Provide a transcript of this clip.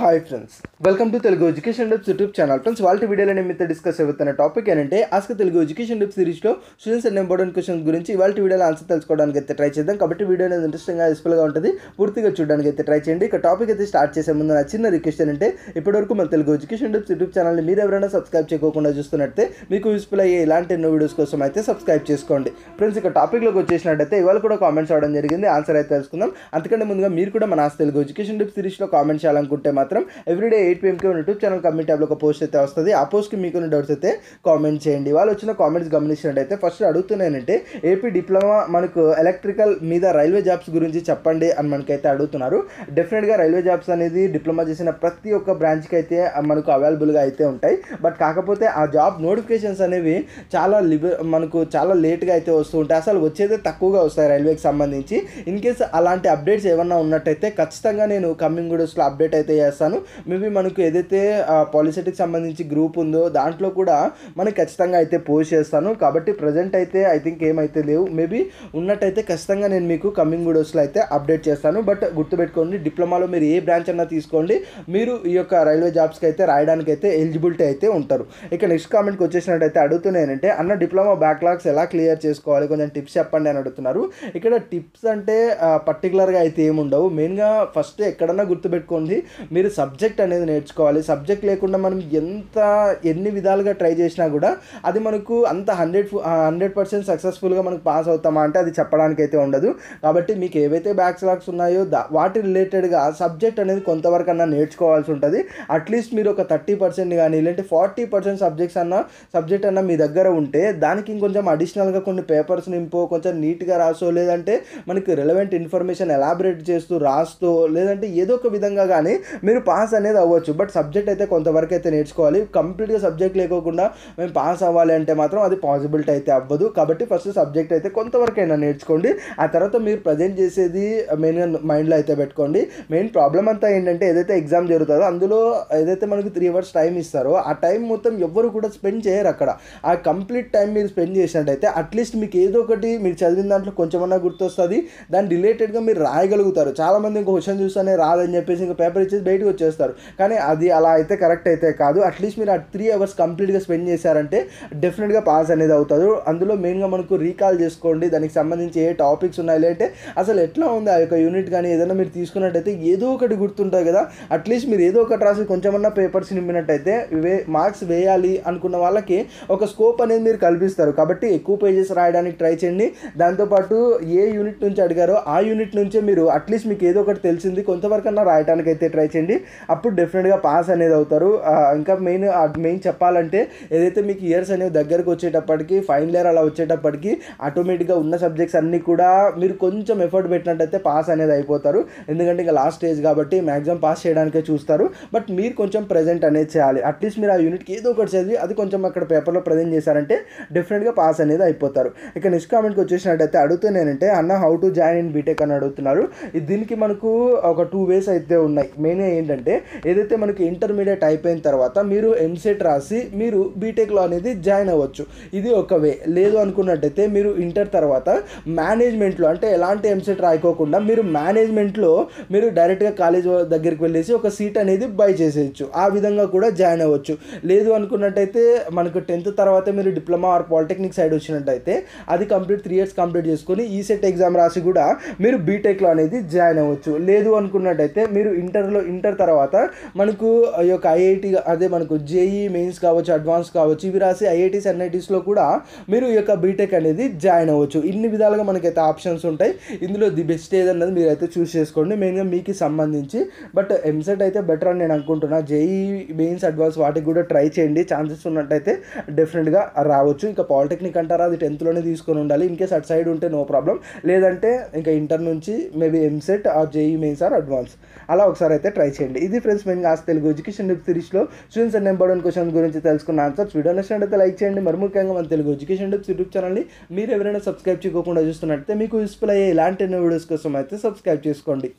hi friends welcome to Telugu education depths YouTube channel friends వాళ్ళ వీడియోలో నేను మీతో డిస్కస్ అవుతున్న టాపిక్ ఏంటంటే ఆస్క తెలుగు ఎడ్యుకేషన్ డెప్ సిరీస్లో స్టూడెంట్స్ అండ్ ఇంపార్టెంట్ క్వశ్చన్ గురించి వాళ్ళ వీడియోలో ఆన్సర్ తెలుసుకోవడానికి అయితే ట్రై చేద్దాం కాబట్టి వీడియో అనేది ఇంట్రెస్టింగ్గా యూస్ఫుల్గా ఉంటుంది పూర్తిగా చూడడానికి అయితే ట్రై చేయండి ఇక టాపిక్ అయితే స్టార్ట్ చేసే ముందు నా చిన్న రిక్వెస్ట్ ఏంటంటే ఇప్పటివరకు మన తెలుగు ఎడ్యుకేషన్ డెప్స్ యూట్యూబ్ ఛానల్ని మీరు ఎవరైనా సబ్స్క్రైబ్ చేయకుండా చూస్తున్నట్టే మీకు యూస్ఫుల్ అయ్యే ఇలాంటి ఎన్నో వీడియోస్ కోసం అయితే సబ్స్క్రైబ్ చేసుకోండి ఫ్రెండ్స్ ఇక టాపిక్లోకి వచ్చేసినట్టయితే ఇవాళ కూడా కామెంట్స్ అవడం జరిగింది ఆన్సర్ అయితే తెలుసుకుందాం అంతకంటే ముందుగా మీరు కూడా మన ఆస్క తెలుగు ఎడ్యుకేషన్ డెప్ సిరీస్లో కామెంట్ చేయాలనుకుంటే మాత్రం మాత్రం ఎవ్రీడే ఎయిట్ పిఎంకి యూట్యూబ్ ఛానల్ కమ్యూనిటీ ట్యాబ్లో ఒక పోస్ట్ అయితే వస్తుంది ఆ పోస్ట్కి మీకు డౌట్స్ అయితే కామెంట్ చేయండి వాళ్ళు వచ్చిన కామెంట్స్ గమనించినట్టయితే ఫస్ట్ అడుగుతున్నానంటే ఏపీ డిప్లొమా మనకు ఎలక్ట్రికల్ మీద రైల్వే జాబ్స్ గురించి చెప్పండి అని మనకైతే అడుగుతున్నారు డెఫినెట్గా రైల్వే జాబ్స్ అనేది డిప్లొమా చేసిన ప్రతి ఒక్క బ్రాంచ్కి అయితే మనకు అవైలబుల్గా అయితే ఉంటాయి బట్ కాకపోతే ఆ జాబ్ నోటిఫికేషన్స్ అనేవి చాలా లిబ మనకు చాలా లేట్గా అయితే వస్తూ ఉంటాయి అసలు వచ్చేదే తక్కువగా వస్తాయి రైల్వేకి సంబంధించి ఇన్ కేస్ అలాంటి అప్డేట్స్ ఏమన్నా ఉన్నట్టయితే ఖచ్చితంగా నేను కమ్మింగ్ వీడియోస్లో అప్డేట్ అయితే చేస్తాను మేబీ మనకు ఏదైతే పాలిసెటిక్స్ సంబంధించి గ్రూప్ ఉందో దాంట్లో కూడా మనకి ఖచ్చితంగా అయితే పోస్ట్ చేస్తాను కాబట్టి ప్రజెంట్ అయితే ఐ థింక్ ఏమైతే లేవు మేబీ ఉన్నట్టయితే ఖచ్చితంగా నేను మీకు కమింగ్ వీడియోస్లో అయితే అప్డేట్ చేస్తాను బట్ గుర్తుపెట్టుకోండి డిప్లొమాలో మీరు ఏ బ్రాంచ్ అన్నా తీసుకోండి మీరు ఈ యొక్క రైల్వే జాబ్స్కి అయితే రాయడానికి అయితే ఎలిజిబిలిటీ అయితే ఉంటారు ఇక నెక్స్ట్ కామెంట్కి వచ్చేసినట్టయితే అడుగుతున్నా ఏంటంటే అన్న డిప్లొమా బ్యాక్లాగ్స్ ఎలా క్లియర్ చేసుకోవాలి కొంచెం టిప్స్ చెప్పండి అని అడుగుతున్నారు ఇక్కడ టిప్స్ అంటే పర్టికులర్గా అయితే ఏముండవు మెయిన్గా ఫస్ట్ ఎక్కడన్నా గుర్తుపెట్టుకోండి మీరు సబ్జెక్ట్ అనేది నేర్చుకోవాలి సబ్జెక్ట్ లేకుండా మనం ఎంత ఎన్ని విధాలుగా ట్రై చేసినా కూడా అది మనకు అంత హండ్రెడ్ హండ్రెడ్ పర్సెంట్ సక్సెస్ఫుల్గా మనకు పాస్ అవుతామా అంటే అది చెప్పడానికి అయితే ఉండదు కాబట్టి మీకు ఏవైతే బ్యాక్ లాక్స్ ఉన్నాయో దా వాటి రిలేటెడ్గా సబ్జెక్ట్ అనేది కొంతవరకు అన్నా నేర్చుకోవాల్సి ఉంటుంది అట్లీస్ట్ మీరు ఒక థర్టీ పర్సెంట్ కానీ లేదంటే ఫార్టీ పర్సెంట్ సబ్జెక్ట్స్ అన్న సబ్జెక్ట్ అన్న మీ దగ్గర ఉంటే దానికి ఇంకొంచెం అడిషనల్గా కొన్ని పేపర్స్ నింపో కొంచెం నీట్గా రాసో లేదంటే మనకి రిలవెంట్ ఇన్ఫర్మేషన్ ఎలాబరేట్ చేస్తూ రాస్తూ లేదంటే ఏదో ఒక విధంగా కానీ మీరు పాస్ అనేది అవ్వచ్చు బట్ సబ్జెక్ట్ అయితే కొంతవరకు అయితే నేర్చుకోవాలి కంప్లీట్గా సబ్జెక్ట్ లేకోకుండా మేము పాస్ అవ్వాలి అంటే మాత్రం అది పాసిబిలిటీ అయితే అవ్వదు కాబట్టి ఫస్ట్ సబ్జెక్ట్ అయితే కొంతవరకు అయినా నేర్చుకోండి ఆ తర్వాత మీరు ప్రజెంట్ చేసేది మెయిన్గా మైండ్లో అయితే పెట్టుకోండి మెయిన్ ప్రాబ్లం అంతా ఏంటంటే ఏదైతే ఎగ్జామ్ జరుగుతుందో అందులో ఏదైతే మనకు త్రీ అవర్స్ టైం ఇస్తారో ఆ టైం మొత్తం ఎవ్వరు కూడా స్పెండ్ చేయరు అక్కడ ఆ కంప్లీట్ టైం మీరు స్పెండ్ చేసినట్టయితే అట్లీస్ట్ మీకు ఏదో ఒకటి మీరు చదివిన దాంట్లో కొంచెమన్నా గుర్తొస్తుంది దాని రిలేటెడ్గా మీరు రాయగలుగుతారు చాలామంది ఇంకో క్వశ్చన్ చూస్తానే రాదని చెప్పేసి ఇంకా పేపర్ ఇచ్చేసి బయట లేట్గా వచ్చేస్తారు కానీ అది అలా అయితే కరెక్ట్ అయితే కాదు అట్లీస్ట్ మీరు ఆ త్రీ అవర్స్ కంప్లీట్గా స్పెండ్ చేశారంటే డెఫినెట్గా పాస్ అనేది అవుతారు అందులో మెయిన్గా మనకు రీకాల్ చేసుకోండి దానికి సంబంధించి ఏ టాపిక్స్ ఉన్నాయి లేదంటే అసలు ఎట్లా ఉంది ఆ యొక్క యూనిట్ కానీ ఏదైనా మీరు తీసుకున్నట్టయితే ఏదో ఒకటి గుర్తుంటుంది కదా అట్లీస్ట్ మీరు ఏదో ఒకటి రాసి కొంచెమన్నా పేపర్స్ నింపినట్టయితే వే మార్క్స్ వేయాలి అనుకున్న వాళ్ళకి ఒక స్కోప్ అనేది మీరు కల్పిస్తారు కాబట్టి ఎక్కువ పేజెస్ రాయడానికి ట్రై చేయండి దాంతోపాటు ఏ యూనిట్ నుంచి అడిగారో ఆ యూనిట్ నుంచే మీరు అట్లీస్ట్ మీకు ఏదో ఒకటి తెలిసింది కొంతవరకు రాయడానికి అయితే ట్రై చేయండి చేయండి అప్పుడు డెఫినెట్గా పాస్ అనేది అవుతారు ఇంకా మెయిన్ మెయిన్ చెప్పాలంటే ఏదైతే మీకు ఇయర్స్ అనేవి దగ్గరకు వచ్చేటప్పటికి ఫైనల్ ఇయర్ అలా వచ్చేటప్పటికి ఆటోమేటిక్గా ఉన్న సబ్జెక్ట్స్ అన్నీ కూడా మీరు కొంచెం ఎఫర్ట్ పెట్టినట్టయితే పాస్ అనేది అయిపోతారు ఎందుకంటే ఇంకా లాస్ట్ స్టేజ్ కాబట్టి మ్యాక్సిమం పాస్ చేయడానికే చూస్తారు బట్ మీరు కొంచెం ప్రజెంట్ అనేది చేయాలి అట్లీస్ట్ మీరు ఆ యూనిట్కి ఏదో ఒకటి చదివి అది కొంచెం అక్కడ పేపర్లో ప్రజెంట్ చేశారంటే డెఫినెట్గా పాస్ అనేది అయిపోతారు ఇక నెక్స్ట్ కామెంట్కి వచ్చేసినట్టయితే అడుగుతున్నానంటే అన్న how to join in BTech అని అడుగుతున్నారు దీనికి మనకు ఒక టూ వేస్ అయితే ఉన్నాయి మెయిన్ ఏంటంటే ఏదైతే మనకి ఇంటర్మీడియట్ అయిపోయిన తర్వాత మీరు ఎంసెట్ e రాసి మీరు బీటెక్లో అనేది జాయిన్ అవ్వచ్చు ఇది ఒక వే లేదు అనుకున్నట్టయితే మీరు ఇంటర్ తర్వాత మేనేజ్మెంట్లో అంటే ఎలాంటి ఎంసెట్ e రాయకోకుండా మీరు మేనేజ్మెంట్లో మీరు డైరెక్ట్గా కాలేజ్ దగ్గరికి వెళ్ళేసి ఒక సీట్ అనేది బై చేసేయచ్చు ఆ విధంగా కూడా జాయిన్ అవ్వచ్చు లేదు అనుకున్నట్టయితే మనకు టెన్త్ తర్వాత మీరు డిప్లొమా ఆర్ పాలిటెక్నిక్ సైడ్ వచ్చినట్టయితే అది కంప్లీట్ త్రీ ఇయర్స్ కంప్లీట్ చేసుకొని ఈ సెట్ ఎగ్జామ్ రాసి కూడా మీరు బీటెక్లో అనేది జాయిన్ అవ్వచ్చు లేదు అనుకున్నట్టయితే మీరు ఇంటర్లో ఇంటర్ ఇంటర్ తర్వాత మనకు ఈ యొక్క ఐఐటి అదే మనకు జేఈ మెయిన్స్ e కావచ్చు అడ్వాన్స్ కావచ్చు ఇవి రాసి ఐఐటీస్ ఎన్ఐటీస్లో కూడా మీరు ఈ యొక్క బీటెక్ అనేది జాయిన్ అవ్వచ్చు ఇన్ని విధాలుగా మనకైతే ఆప్షన్స్ ఉంటాయి ఇందులో ది బెస్ట్ ఏదన్నది మీరు అయితే చూస్ చేసుకోండి మెయిన్గా మీకు సంబంధించి బట్ ఎంసెట్ అయితే బెటర్ అని నేను అనుకుంటున్నా జేఈ మెయిన్స్ అడ్వాన్స్ వాటికి కూడా ట్రై చేయండి ఛాన్సెస్ ఉన్నట్టయితే డెఫినెట్గా రావచ్చు ఇంకా పాలిటెక్నిక్ అంటారా అది టెన్త్లోనే తీసుకొని ఉండాలి ఇన్ అట్ అటు సైడ్ ఉంటే నో ప్రాబ్లం లేదంటే ఇంకా ఇంటర్ నుంచి మేబీ ఎంసెట్ ఆ జేఈ మెయిన్స్ ఆర్ అడ్వాన్స్ అలా ఒకసారి అయితే ట్రై చేయండి చేయండి ఇది ఫ్రెండ్స్ మేము కాస్త తెలుగు ఎడ్యుకేషన్ వెబ్ సిరీస్లో స్టూడెంట్స్ అండ్ వన్ క్వశ్చన్ గురించి తెలుసుకున్న ఆన్సర్స్ వీడియో అయితే లైక్ చేయండి మరి ముఖ్యంగా మన తెలుగు ఎడ్యుకేషన్ వెబ్స్ యూట్యూబ్ ఛానల్ని మీరు ఎవరైనా సబ్స్క్రైబ్ చేయకుండా చూస్తున్నట్లయితే మీకు యూస్ఫుల్ అయ్యే ఇలాంటి వీడియోస్ కోసం అయితే సబ్స్క్రైబ్ చేసుకోండి